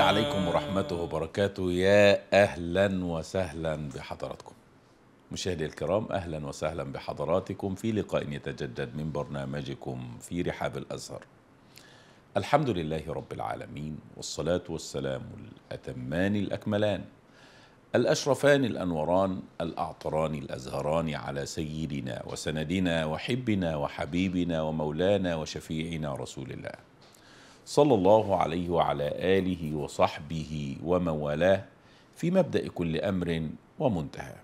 عليكم ورحمته وبركاته يا أهلا وسهلا بحضراتكم مشاهدي الكرام أهلا وسهلا بحضراتكم في لقاء يتجدد من برنامجكم في رحاب الأزهر الحمد لله رب العالمين والصلاة والسلام الأتمان الأكملان الأشرفان الأنوران الأعطران الأزهران على سيدنا وسندنا وحبنا وحبيبنا ومولانا وشفيعنا رسول الله صلى الله عليه وعلى آله وصحبه ومن والاه في مبدأ كل أمر ومنتهى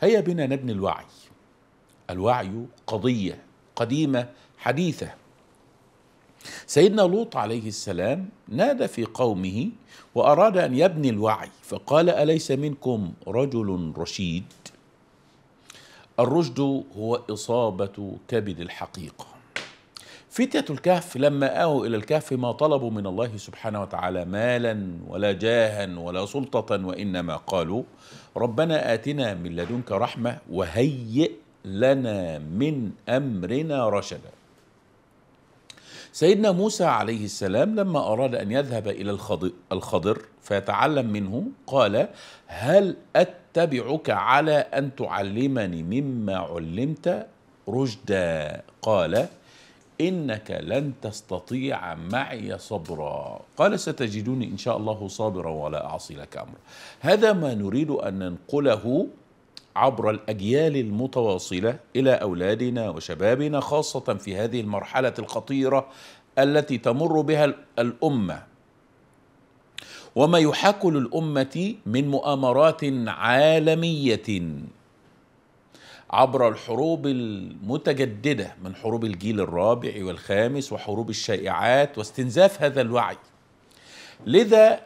هيا بنا نبني الوعي الوعي قضية قديمة حديثة سيدنا لوط عليه السلام نادى في قومه وأراد أن يبني الوعي فقال أليس منكم رجل رشيد الرشد هو إصابة كبد الحقيقة فتية الكهف لما آووا إلى الكهف ما طلبوا من الله سبحانه وتعالى مالا ولا جاها ولا سلطة وإنما قالوا ربنا آتنا من لدنك رحمة وهيئ لنا من أمرنا رشدا سيدنا موسى عليه السلام لما أراد أن يذهب إلى الخضر فيتعلم منه قال هل أتبعك على أن تعلمني مما علمت رشدا قال إنك لن تستطيع معي صبرا قال ستجدوني إن شاء الله صابرا ولا أعصي لك أمرا هذا ما نريد أن ننقله عبر الأجيال المتواصلة إلى أولادنا وشبابنا خاصة في هذه المرحلة الخطيرة التي تمر بها الأمة وما يحاك للأمة من مؤامرات عالمية عبر الحروب المتجدده من حروب الجيل الرابع والخامس وحروب الشائعات واستنزاف هذا الوعي لذا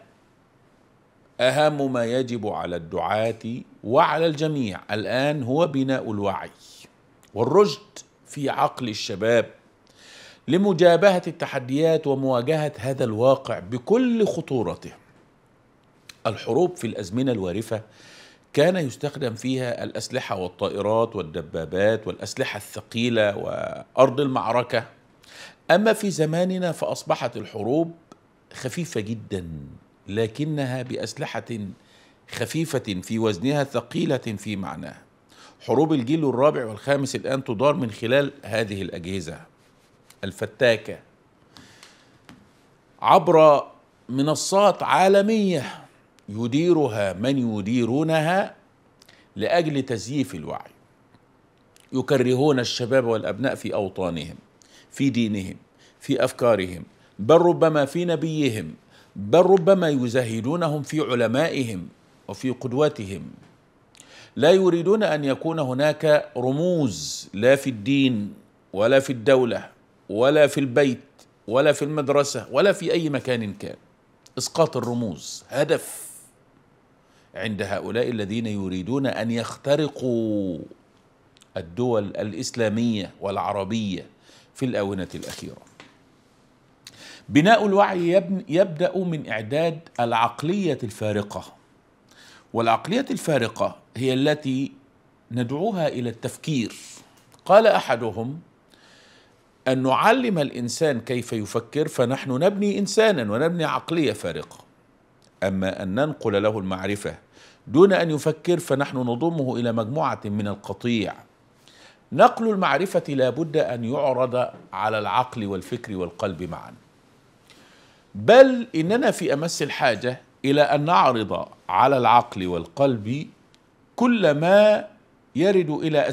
اهم ما يجب على الدعاه وعلى الجميع الان هو بناء الوعي والرشد في عقل الشباب لمجابهه التحديات ومواجهه هذا الواقع بكل خطورته الحروب في الازمنه الوارفه كان يستخدم فيها الأسلحة والطائرات والدبابات والأسلحة الثقيلة وأرض المعركة أما في زماننا فأصبحت الحروب خفيفة جدا لكنها بأسلحة خفيفة في وزنها ثقيلة في معناه حروب الجيل الرابع والخامس الآن تدار من خلال هذه الأجهزة الفتاكة عبر منصات عالمية يديرها من يديرونها لاجل تزييف الوعي يكرهون الشباب والابناء في اوطانهم في دينهم في افكارهم بل ربما في نبيهم بل ربما يزهدونهم في علمائهم وفي قدوتهم لا يريدون ان يكون هناك رموز لا في الدين ولا في الدوله ولا في البيت ولا في المدرسه ولا في اي مكان كان اسقاط الرموز هدف عند هؤلاء الذين يريدون ان يخترقوا الدول الاسلاميه والعربيه في الاونه الاخيره. بناء الوعي يبدا من اعداد العقليه الفارقه. والعقليه الفارقه هي التي ندعوها الى التفكير. قال احدهم: أن نعلم الإنسان كيف يفكر فنحن نبني إنسانا ونبني عقلية فارقة أما أن ننقل له المعرفة دون أن يفكر فنحن نضمه إلى مجموعة من القطيع نقل المعرفة لابد أن يعرض على العقل والفكر والقلب معا بل إننا في أمس الحاجة إلى أن نعرض على العقل والقلب كل ما يرد إلى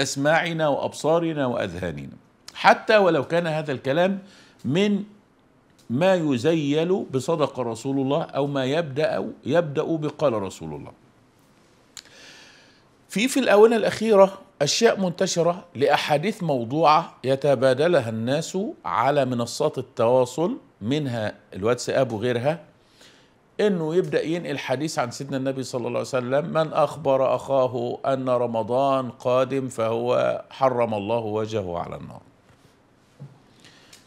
أسماعنا وأبصارنا وأذهاننا حتى ولو كان هذا الكلام من ما يزيل بصدق رسول الله أو ما يبدأ يبدأ بقال رسول الله في في الآونة الأخيرة أشياء منتشرة لأحاديث موضوعة يتبادلها الناس على منصات التواصل منها الواتساب وغيرها انه يبدا ينقل حديث عن سيدنا النبي صلى الله عليه وسلم من اخبر اخاه ان رمضان قادم فهو حرم الله وجهه على النار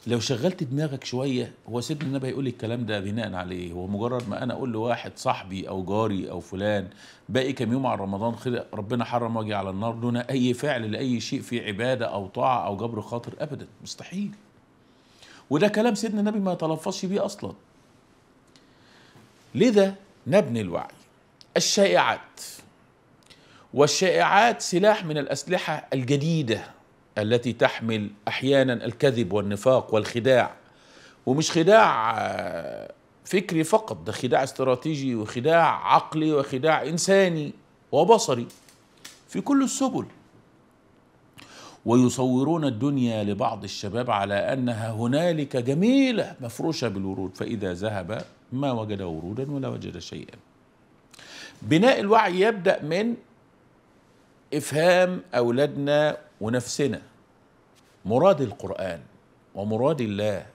لو شغلت دماغك شويه هو سيدنا النبي هيقول الكلام ده بناء على ايه هو مجرد ما انا اقول لواحد صاحبي او جاري او فلان باقي كام يوم على رمضان خلق ربنا حرم وجهي على النار دون اي فعل لاي شيء في عباده او طاعه او جبر خاطر ابدا مستحيل وده كلام سيدنا النبي ما يتلفظش بيه اصلا لذا نبني الوعي الشائعات والشائعات سلاح من الاسلحه الجديده التي تحمل احيانا الكذب والنفاق والخداع ومش خداع آه، فكري فقط ده خداع استراتيجي وخداع عقلي وخداع انساني وبصري في كل السبل ويصورون الدنيا لبعض الشباب على انها هنالك جميله مفروشه بالورود فاذا ذهب ما وجد ورودا ولا وجد شيئا بناء الوعي يبدا من افهام اولادنا ونفسنا مراد القرآن ومراد الله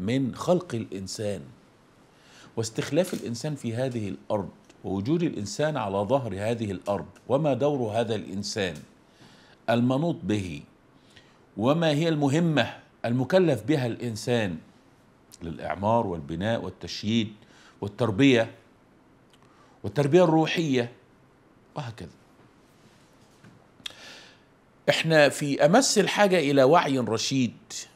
من خلق الإنسان واستخلاف الإنسان في هذه الأرض ووجود الإنسان على ظهر هذه الأرض وما دور هذا الإنسان المنوط به وما هي المهمة المكلف بها الإنسان للإعمار والبناء والتشييد والتربية والتربية الروحية وهكذا احنا في امس الحاجه الى وعي رشيد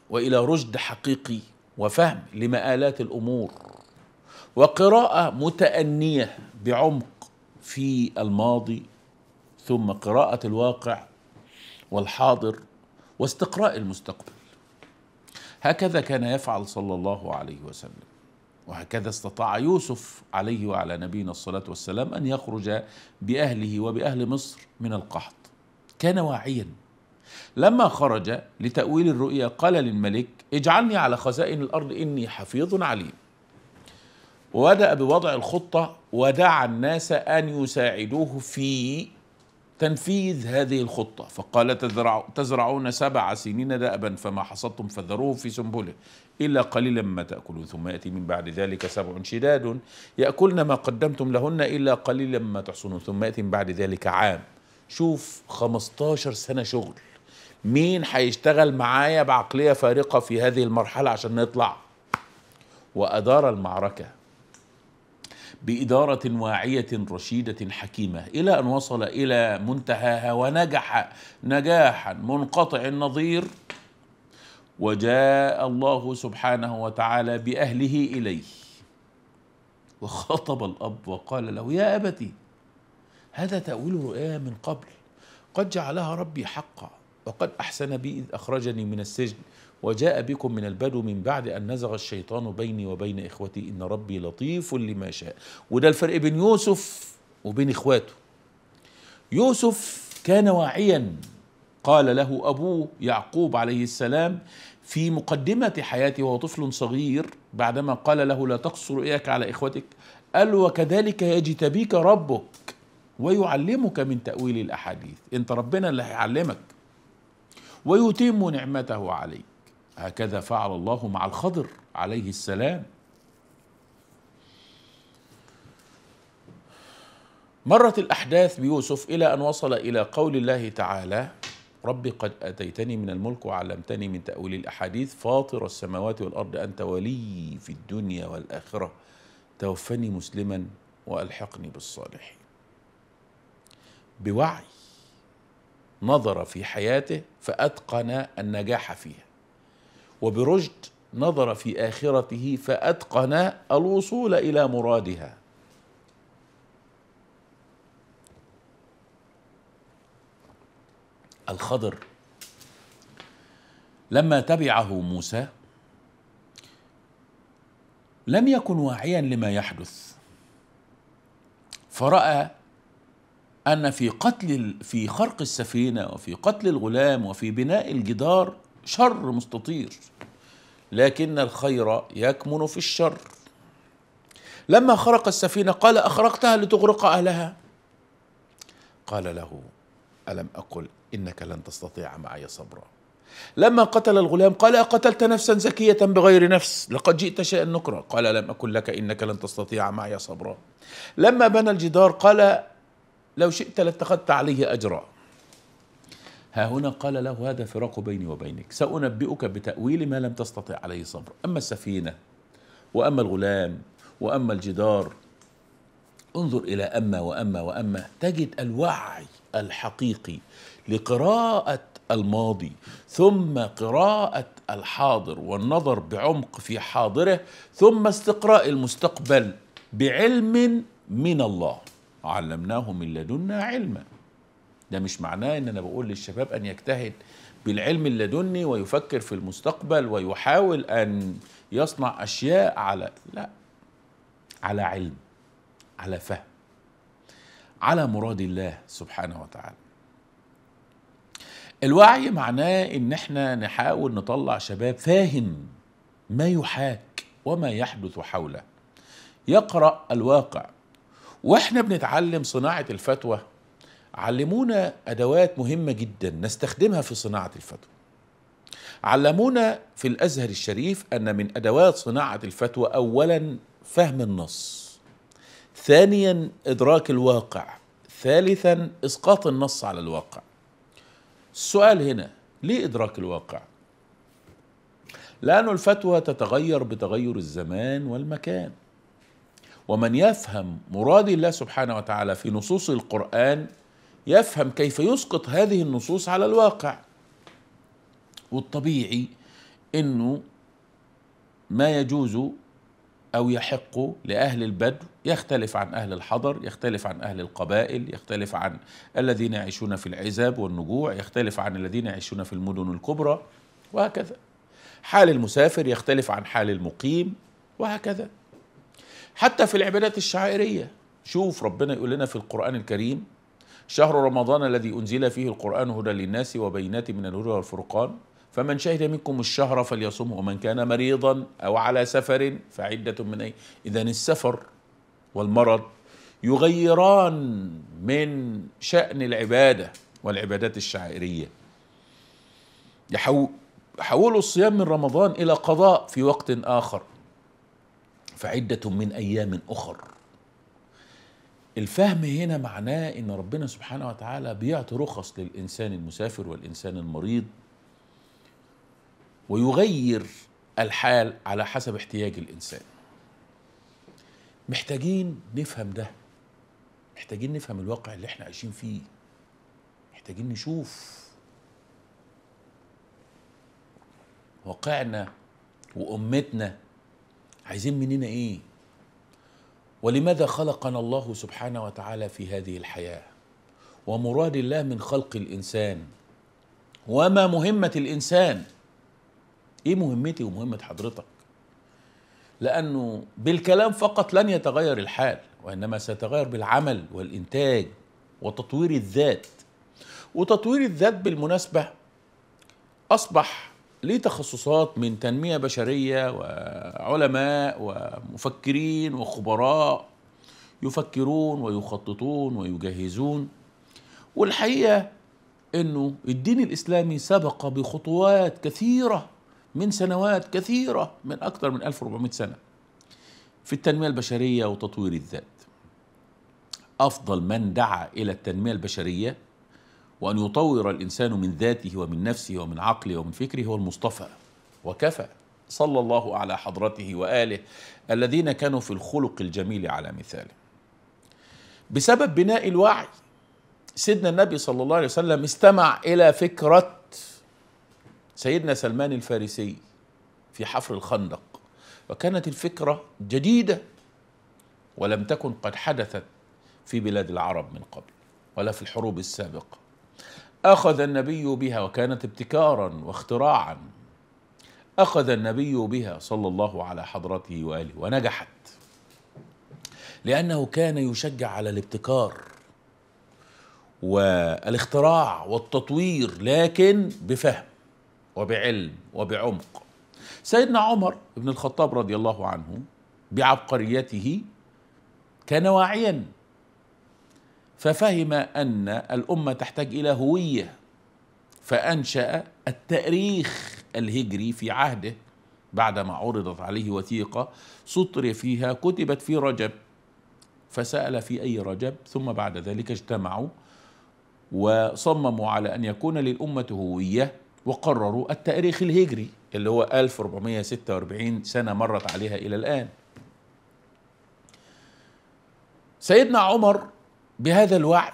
والى رشد حقيقي وفهم لمآلات الامور وقراءه متأنيه بعمق في الماضي ثم قراءه الواقع والحاضر واستقراء المستقبل هكذا كان يفعل صلى الله عليه وسلم وهكذا استطاع يوسف عليه وعلى نبينا الصلاه والسلام ان يخرج باهله وباهل مصر من القحط كان واعيا لما خرج لتأويل الرؤيا قال للملك اجعلني على خزائن الأرض إني حفيظ عليم وبدأ بوضع الخطة ودعا الناس أن يساعدوه في تنفيذ هذه الخطة فقال تزرعون سبع سنين دأبا فما حصدتم فذروه في سنبله إلا قليلا ما تأكلون ثم يأتي من بعد ذلك سبع شداد يأكلن ما قدمتم لهن إلا قليلا ما تحصنون ثم يأتي من بعد ذلك عام شوف 15 سنة شغل مين هيشتغل معايا بعقلية فارقة في هذه المرحلة عشان نطلع وأدار المعركة بإدارة واعية رشيدة حكيمة إلى أن وصل إلى منتهاها ونجح نجاحا منقطع النظير وجاء الله سبحانه وتعالى بأهله إليه وخاطب الأب وقال له يا أبتي هذا تأويل رؤيا من قبل قد جعلها ربي حقا وقد أحسن بي إذ أخرجني من السجن وجاء بكم من البدو من بعد أن نزغ الشيطان بيني وبين إخوتي إن ربي لطيف لما شاء وده الفرق بين يوسف وبين إخواته يوسف كان واعيا قال له أبوه يعقوب عليه السلام في مقدمة حياته وهو طفل صغير بعدما قال له لا تقصر إياك على إخوتك قال وكذلك يجتبيك ربك ويعلمك من تأويل الأحاديث أنت ربنا اللي هيعلمك ويتم نعمته عليك هكذا فعل الله مع الخضر عليه السلام مرت الأحداث بيوسف إلى أن وصل إلى قول الله تعالى ربي قد أتيتني من الملك وعلمتني من تأويل الأحاديث فاطر السماوات والأرض أنت ولي في الدنيا والآخرة توفني مسلما وألحقني بالصالحين بوعي نظر في حياته فأتقن النجاح فيها وبرشد نظر في آخرته فأتقن الوصول إلى مرادها الخضر لما تبعه موسى لم يكن واعيا لما يحدث فراى أن في قتل في خرق السفينة وفي قتل الغلام وفي بناء الجدار شر مستطير لكن الخير يكمن في الشر لما خرق السفينة قال أخرقتها لتغرق أهلها قال له ألم أقل إنك لن تستطيع معي صبرا لما قتل الغلام قال أقتلت نفسا زكية بغير نفس لقد جئت شيئا نكرا قال لم أقل لك إنك لن تستطيع معي صبرا لما بنى الجدار قال لو شئت لاتخذت عليه أجرا ها هنا قال له هذا فراق بيني وبينك سأنبئك بتأويل ما لم تستطع عليه صبر أما السفينة وأما الغلام وأما الجدار انظر إلى أما وأما وأما تجد الوعي الحقيقي لقراءة الماضي ثم قراءة الحاضر والنظر بعمق في حاضره ثم استقراء المستقبل بعلم من الله علمناه من لدنا علما ده مش معناه ان انا بقول للشباب ان يجتهد بالعلم اللدني ويفكر في المستقبل ويحاول ان يصنع اشياء على لا على علم على فهم على مراد الله سبحانه وتعالى الوعي معناه ان احنا نحاول نطلع شباب فاهم ما يحاك وما يحدث حوله يقرا الواقع واحنا بنتعلم صناعه الفتوى علمونا ادوات مهمه جدا نستخدمها في صناعه الفتوى علمونا في الازهر الشريف ان من ادوات صناعه الفتوى اولا فهم النص ثانيا ادراك الواقع ثالثا اسقاط النص على الواقع السؤال هنا ليه ادراك الواقع لأن الفتوى تتغير بتغير الزمان والمكان ومن يفهم مراد الله سبحانه وتعالى في نصوص القرآن يفهم كيف يسقط هذه النصوص على الواقع والطبيعي انه ما يجوز او يحق لاهل البدو يختلف عن اهل الحضر يختلف عن اهل القبائل يختلف عن الذين يعيشون في العزاب والنجوع يختلف عن الذين يعيشون في المدن الكبرى وهكذا حال المسافر يختلف عن حال المقيم وهكذا حتى في العبادات الشعائرية شوف ربنا يقول لنا في القرآن الكريم شهر رمضان الذي أنزل فيه القرآن هدى للناس وبينات من الهدى والفرقان فمن شهد منكم الشهر فليصمه ومن كان مريضا أو على سفر فعدة من أي إذا السفر والمرض يغيران من شأن العبادة والعبادات الشعائرية يحولوا الصيام من رمضان إلى قضاء في وقت آخر فعدة من أيام أخر الفهم هنا معناه ان ربنا سبحانه وتعالى بيعطي رخص للانسان المسافر والانسان المريض ويغير الحال على حسب احتياج الانسان محتاجين نفهم ده محتاجين نفهم الواقع اللي احنا عايشين فيه محتاجين نشوف واقعنا وامتنا عايزين مننا ايه ولماذا خلقنا الله سبحانه وتعالى في هذه الحياه ومراد الله من خلق الانسان وما مهمه الانسان ايه مهمتي ومهمه حضرتك لانه بالكلام فقط لن يتغير الحال وانما سيتغير بالعمل والانتاج وتطوير الذات وتطوير الذات بالمناسبه اصبح ليه تخصصات من تنمية بشرية وعلماء ومفكرين وخبراء يفكرون ويخططون ويجهزون والحقيقة أنه الدين الإسلامي سبق بخطوات كثيرة من سنوات كثيرة من أكثر من 1400 سنة في التنمية البشرية وتطوير الذات أفضل من دعا إلى التنمية البشرية وأن يطور الإنسان من ذاته ومن نفسه ومن عقله ومن فكره هو المصطفى وكفى صلى الله على حضرته وآله الذين كانوا في الخلق الجميل على مثاله بسبب بناء الوعي سيدنا النبي صلى الله عليه وسلم استمع إلى فكرة سيدنا سلمان الفارسي في حفر الخندق وكانت الفكرة جديدة ولم تكن قد حدثت في بلاد العرب من قبل ولا في الحروب السابقه اخذ النبي بها وكانت ابتكارا واختراعا اخذ النبي بها صلى الله على حضرته واله ونجحت لانه كان يشجع على الابتكار والاختراع والتطوير لكن بفهم وبعلم وبعمق سيدنا عمر بن الخطاب رضي الله عنه بعبقريته كان واعيا ففهم أن الأمة تحتاج إلى هوية فأنشأ التأريخ الهجري في عهده بعدما عرضت عليه وثيقة سطر فيها كتبت في رجب فسأل في أي رجب ثم بعد ذلك اجتمعوا وصمموا على أن يكون للأمة هوية وقرروا التاريخ الهجري اللي هو 1446 سنة مرت عليها إلى الآن سيدنا عمر بهذا الوعي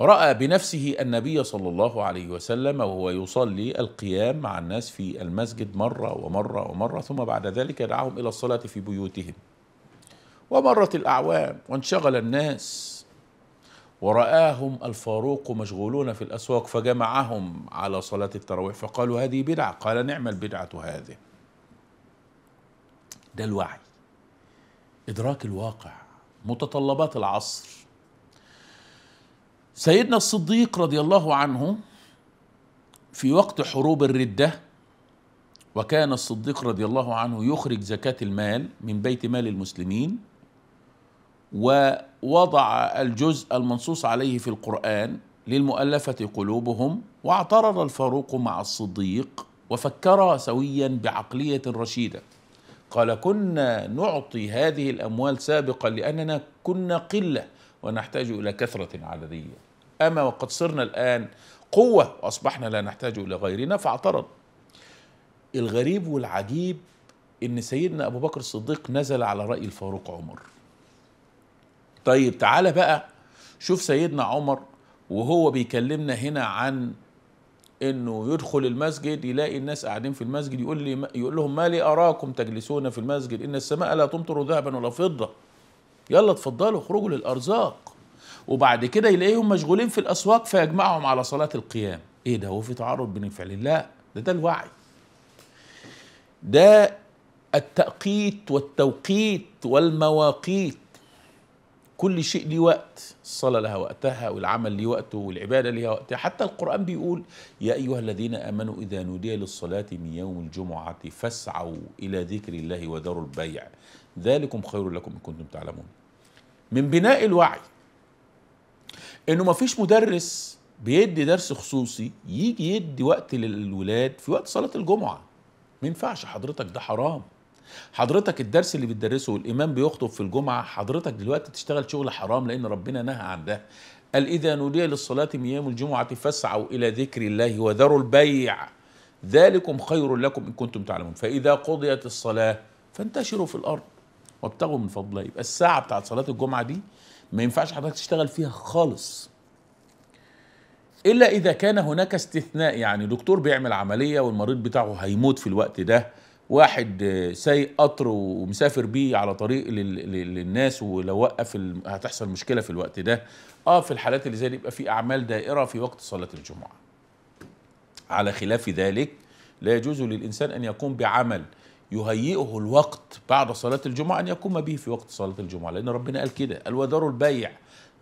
راى بنفسه النبي صلى الله عليه وسلم وهو يصلي القيام مع الناس في المسجد مره ومره ومره ثم بعد ذلك دعاهم الى الصلاه في بيوتهم ومرت الاعوام وانشغل الناس ورآهم الفاروق مشغولون في الأسواق فجمعهم على صلاة التراويح فقالوا هذه بدعة قال نعم البدعة هذه ده الوعي إدراك الواقع متطلبات العصر سيدنا الصديق رضي الله عنه في وقت حروب الردة وكان الصديق رضي الله عنه يخرج زكاة المال من بيت مال المسلمين ووضع الجزء المنصوص عليه في القرآن للمؤلفة قلوبهم واعترض الفاروق مع الصديق وفكرا سويا بعقلية رشيدة قال كنا نعطي هذه الأموال سابقا لأننا كنا قلة ونحتاج إلى كثرة عددية أما وقد صرنا الآن قوة وأصبحنا لا نحتاج إلى غيرنا فاعترض الغريب والعجيب إن سيدنا أبو بكر الصديق نزل على رأي الفاروق عمر طيب تعال بقى شوف سيدنا عمر وهو بيكلمنا هنا عن انه يدخل المسجد يلاقي الناس قاعدين في المسجد يقول لي يقول لهم ما لي اراكم تجلسون في المسجد ان السماء لا تمطر ذهبا ولا فضه يلا اتفضلوا اخرجوا للارزاق وبعد كده يلاقيهم مشغولين في الاسواق فيجمعهم على صلاه القيام ايه ده هو في تعارض بين الفعلين لا ده ده الوعي ده التأقيت والتوقيت والمواقيت كل شيء ليه وقت الصلاة لها وقتها والعمل ليه وقته والعبادة لها وقتها حتى القرآن بيقول يا أيها الذين آمنوا إذا نودي للصلاة من يوم الجمعة فاسعوا إلى ذكر الله وذروا البيع ذلكم خير لكم إن كنتم تعلمون من بناء الوعي إنه ما فيش مدرس بيدي درس خصوصي يجي يدي وقت للولاد في وقت صلاة الجمعة ما ينفعش حضرتك ده حرام حضرتك الدرس اللي بتدرسه والامام بيخطب في الجمعه حضرتك دلوقتي تشتغل شغل حرام لان ربنا نهى عن ده قال اذا نودي للصلاه من يوم الجمعه فاسعوا الى ذكر الله وذروا البيع ذلكم خير لكم ان كنتم تعلمون فاذا قضيت الصلاه فانتشروا في الارض وابتغوا من فضل الله يبقى الساعه بتاعت صلاه الجمعه دي ما ينفعش حضرتك تشتغل فيها خالص الا اذا كان هناك استثناء يعني دكتور بيعمل عمليه والمريض بتاعه هيموت في الوقت ده واحد آه، سايق قطر ومسافر بيه على طريق للناس ولو وقف هتحصل مشكله في الوقت ده اه في الحالات اللي زي دي يبقى في اعمال دائره في وقت صلاه الجمعه على خلاف ذلك لا يجوز للانسان ان يقوم بعمل يهيئه الوقت بعد صلاه الجمعه ان يقوم به في وقت صلاه الجمعه لان ربنا قال كده قال البيع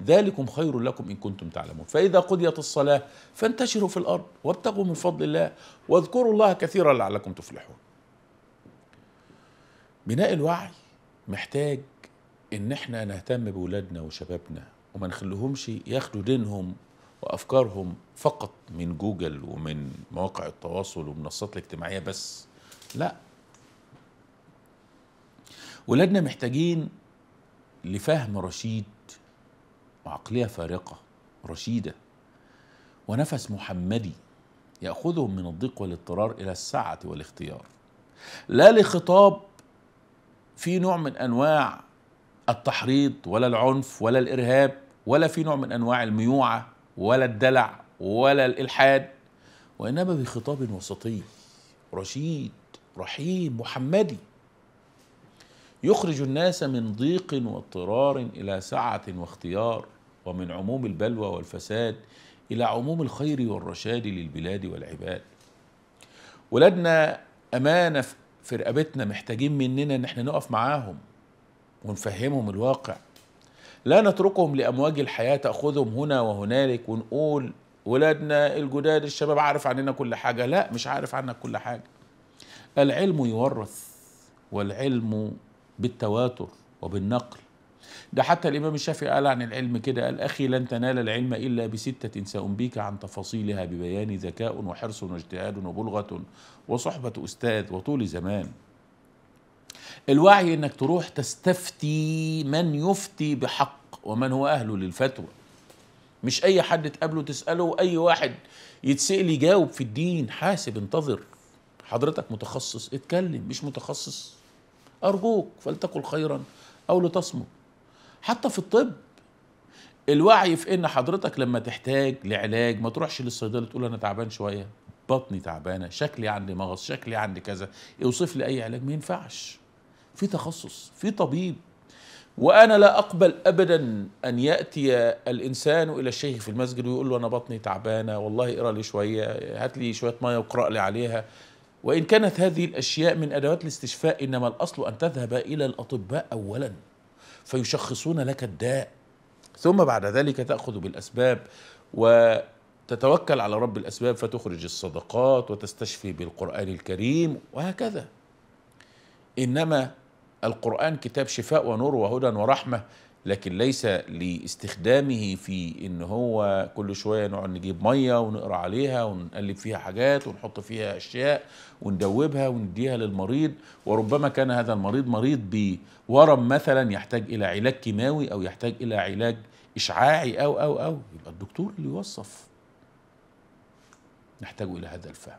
ذلكم خير لكم إن كنتم تعلمون فإذا قضيت الصلاة فانتشروا في الأرض وابتغوا من فضل الله واذكروا الله كثيرا لعلكم تفلحون بناء الوعي محتاج ان احنا نهتم بولادنا وشبابنا وما نخليهمش ياخدوا دينهم وافكارهم فقط من جوجل ومن مواقع التواصل والمنصات الاجتماعيه بس لا ولادنا محتاجين لفهم رشيد وعقليه فارقه رشيده ونفس محمدي ياخذهم من الضيق والاضطرار الى السعه والاختيار لا لخطاب في نوع من انواع التحريض ولا العنف ولا الارهاب ولا في نوع من انواع الميوعه ولا الدلع ولا الالحاد وانما بخطاب وسطي رشيد رحيم محمدي يخرج الناس من ضيق واضطرار الى سعه واختيار ومن عموم البلوى والفساد الى عموم الخير والرشاد للبلاد والعباد ولدنا امانه في في رقبتنا محتاجين مننا ان احنا نقف معاهم ونفهمهم الواقع لا نتركهم لامواج الحياه تاخذهم هنا وهنالك ونقول ولادنا الجداد الشباب عارف عننا كل حاجه لا مش عارف عنك كل حاجه العلم يورث والعلم بالتواتر وبالنقل ده حتى الإمام الشافعي قال عن العلم كده قال أخي لن تنال العلم إلا بستة سأنبيك عن تفاصيلها ببيان ذكاء وحرص واجتهاد وبلغة وصحبة أستاذ وطول زمان الوعي انك تروح تستفتي من يفتي بحق ومن هو اهله للفتوى مش اي حد تقابله تساله أي واحد يتسال يجاوب في الدين حاسب انتظر حضرتك متخصص اتكلم مش متخصص ارجوك فلتقل خيرا او لتصمت حتى في الطب الوعي في ان حضرتك لما تحتاج لعلاج ما تروحش للصيدله تقول انا تعبان شويه بطني تعبانه شكلي عندي مغص شكلي عندي كذا اوصف لي اي علاج ما ينفعش في تخصص في طبيب وانا لا اقبل ابدا ان ياتي الانسان الى الشيخ في المسجد ويقول له انا بطني تعبانه والله اقرا لي شويه هات لي شويه ميه واقرا لي عليها وان كانت هذه الاشياء من ادوات الاستشفاء انما الاصل ان تذهب الى الاطباء اولا فيشخصون لك الداء ثم بعد ذلك تاخذ بالاسباب وتتوكل على رب الاسباب فتخرج الصدقات وتستشفي بالقران الكريم وهكذا انما القران كتاب شفاء ونور وهدى ورحمه لكن ليس لاستخدامه في ان هو كل شويه نقعد نجيب ميه ونقرا عليها ونقلب فيها حاجات ونحط فيها اشياء وندوبها ونديها للمريض وربما كان هذا المريض مريض بورم مثلا يحتاج الى علاج كيماوي او يحتاج الى علاج اشعاعي او او او يبقى الدكتور اللي يوصف نحتاج الى هذا الفهم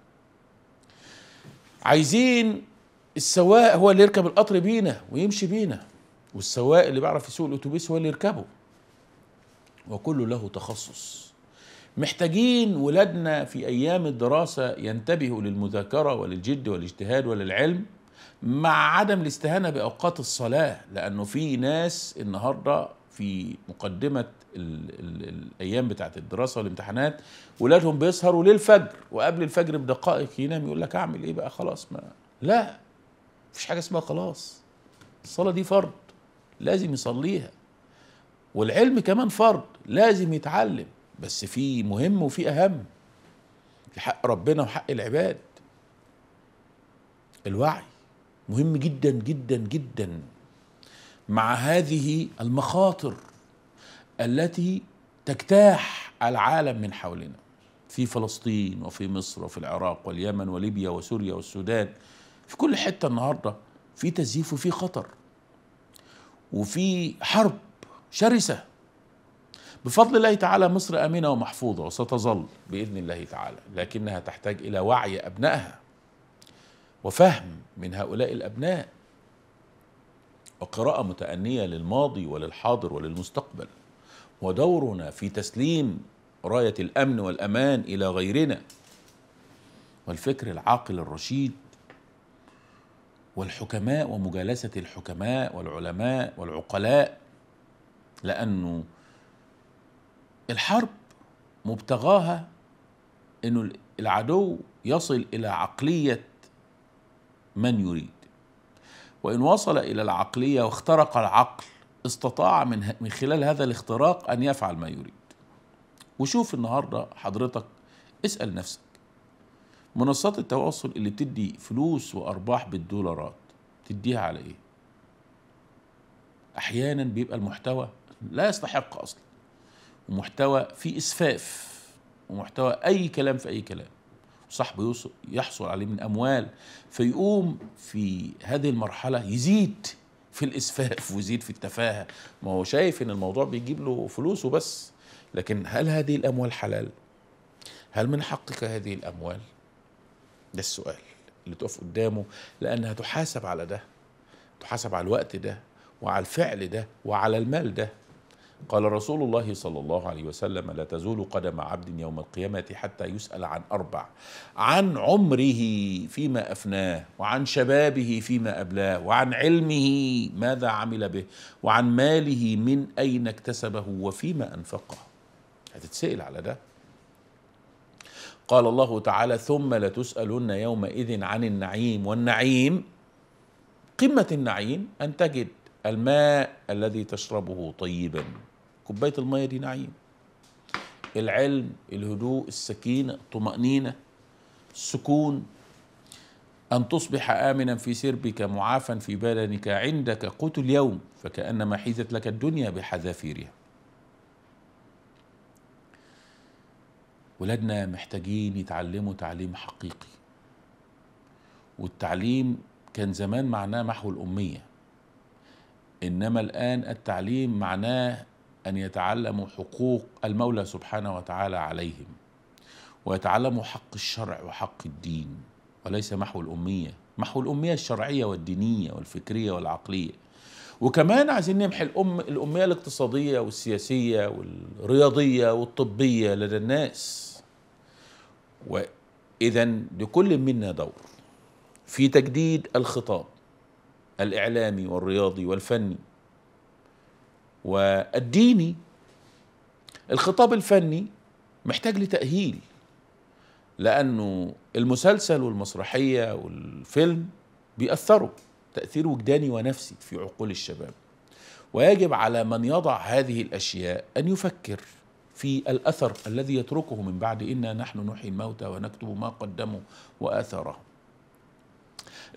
عايزين السواق هو اللي يركب القطر بينا ويمشي بينا والسواق اللي بيعرف يسوق الاتوبيس هو اللي يركبه وكل له تخصص محتاجين ولادنا في ايام الدراسه ينتبهوا للمذاكره وللجد والاجتهاد وللعلم مع عدم الاستهانه باوقات الصلاه لانه في ناس النهارده في مقدمه الـ الـ الايام بتاعه الدراسه والامتحانات ولادهم بيسهروا للفجر وقبل الفجر بدقائق ينام يقول لك اعمل ايه بقى خلاص ما لا مفيش حاجه اسمها خلاص الصلاه دي فرض لازم يصليها والعلم كمان فرض لازم يتعلم بس في مهم وفي اهم في حق ربنا وحق العباد الوعي مهم جدا جدا جدا مع هذه المخاطر التي تجتاح العالم من حولنا في فلسطين وفي مصر وفي العراق واليمن وليبيا وسوريا والسودان في كل حته النهارده في تزييف وفي خطر وفي حرب شرسة بفضل الله تعالى مصر آمنة ومحفوظة وستظل بإذن الله تعالى لكنها تحتاج إلى وعي أبنائها وفهم من هؤلاء الأبناء وقراءة متأنية للماضي وللحاضر وللمستقبل ودورنا في تسليم راية الأمن والأمان إلى غيرنا والفكر العاقل الرشيد والحكماء ومجالسة الحكماء والعلماء والعقلاء لأنه الحرب مبتغاها أنه العدو يصل إلى عقلية من يريد وإن وصل إلى العقلية واخترق العقل استطاع من, من خلال هذا الاختراق أن يفعل ما يريد وشوف النهاردة حضرتك اسأل نفسك منصات التواصل اللي بتدي فلوس وارباح بالدولارات تديها على ايه احيانا بيبقى المحتوى لا يستحق اصلا ومحتوى فيه اسفاف ومحتوى اي كلام في اي كلام وصاحبه يحصل عليه من اموال فيقوم في هذه المرحله يزيد في الاسفاف ويزيد في التفاهه ما هو شايف ان الموضوع بيجيب له فلوس وبس لكن هل هذه الاموال حلال هل من حقك هذه الاموال ده السؤال اللي تقف قدامه لأنها تحاسب على ده تحاسب على الوقت ده وعلى الفعل ده وعلى المال ده قال رسول الله صلى الله عليه وسلم لا تزول قدم عبد يوم القيامة حتى يسأل عن أربع عن عمره فيما أفناه وعن شبابه فيما أبلاه وعن علمه ماذا عمل به وعن ماله من أين اكتسبه وفيما أنفقه هتتسأل على ده قال الله تعالى ثم لتسألن يومئذ عن النعيم والنعيم قمة النعيم أن تجد الماء الذي تشربه طيبا كوباية المية دي نعيم العلم الهدوء السكينة الطمأنينة السكون أن تصبح آمنا في سربك معافا في بلدك عندك قوت اليوم فكأنما حيزت لك الدنيا بحذافيرها ولادنا محتاجين يتعلموا تعليم حقيقي والتعليم كان زمان معناه محو الأمية إنما الآن التعليم معناه أن يتعلموا حقوق المولى سبحانه وتعالى عليهم ويتعلموا حق الشرع وحق الدين وليس محو الأمية محو الأمية الشرعية والدينية والفكرية والعقلية وكمان عايزين نمحي الأم الأمية الاقتصادية والسياسية والرياضية والطبية لدى الناس وإذا لكل منا دور في تجديد الخطاب الإعلامي والرياضي والفني والديني الخطاب الفني محتاج لتأهيل لأنه المسلسل والمسرحية والفيلم بيأثروا تأثير وجداني ونفسي في عقول الشباب ويجب على من يضع هذه الأشياء أن يفكر في الأثر الذي يتركه من بعد إنا نحن نحيي الموتى ونكتب ما قدموا وآثاره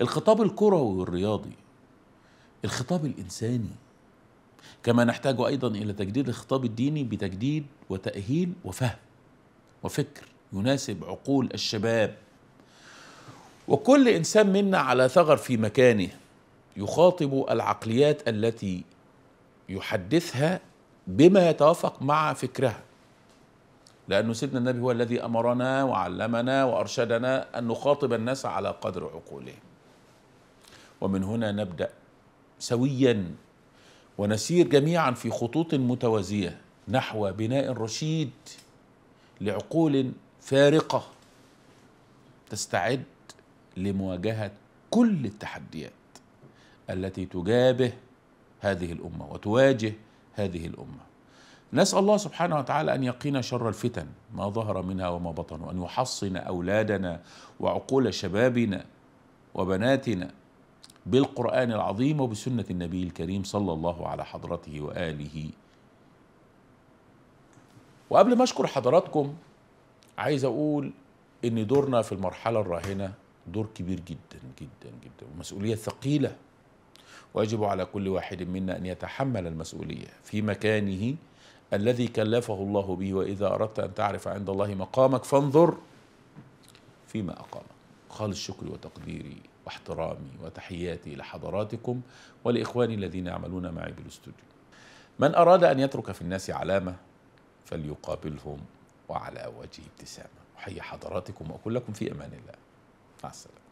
الخطاب الكروي والرياضي الخطاب الإنساني كما نحتاج أيضا إلى تجديد الخطاب الديني بتجديد وتأهيل وفهم وفكر يناسب عقول الشباب وكل إنسان منا على ثغر في مكانه يخاطب العقليات التي يحدثها بما يتوافق مع فكرها لأنه سيدنا النبي هو الذي أمرنا وعلمنا وأرشدنا أن نخاطب الناس على قدر عقولهم ومن هنا نبدأ سويا ونسير جميعا في خطوط متوازية نحو بناء رشيد لعقول فارقة تستعد لمواجهة كل التحديات التي تجابه هذه الامه وتواجه هذه الامه نسال الله سبحانه وتعالى ان يقينا شر الفتن ما ظهر منها وما بطن وان يحصن اولادنا وعقول شبابنا وبناتنا بالقران العظيم وبسنه النبي الكريم صلى الله على حضرته واله وقبل ما اشكر حضراتكم عايز اقول ان دورنا في المرحله الراهنه دور كبير جدا جدا جدا ومسؤوليه ثقيله ويجب على كل واحد منا أن يتحمل المسؤولية في مكانه الذي كلفه الله به وإذا أردت أن تعرف عند الله مقامك فانظر فيما أقامك خالص شكري وتقديري واحترامي وتحياتي لحضراتكم ولإخواني الذين يعملون معي بالاستوديو من أراد أن يترك في الناس علامة فليقابلهم وعلى وجه ابتسامة أحيي حضراتكم وأقول لكم في أمان الله مع السلامة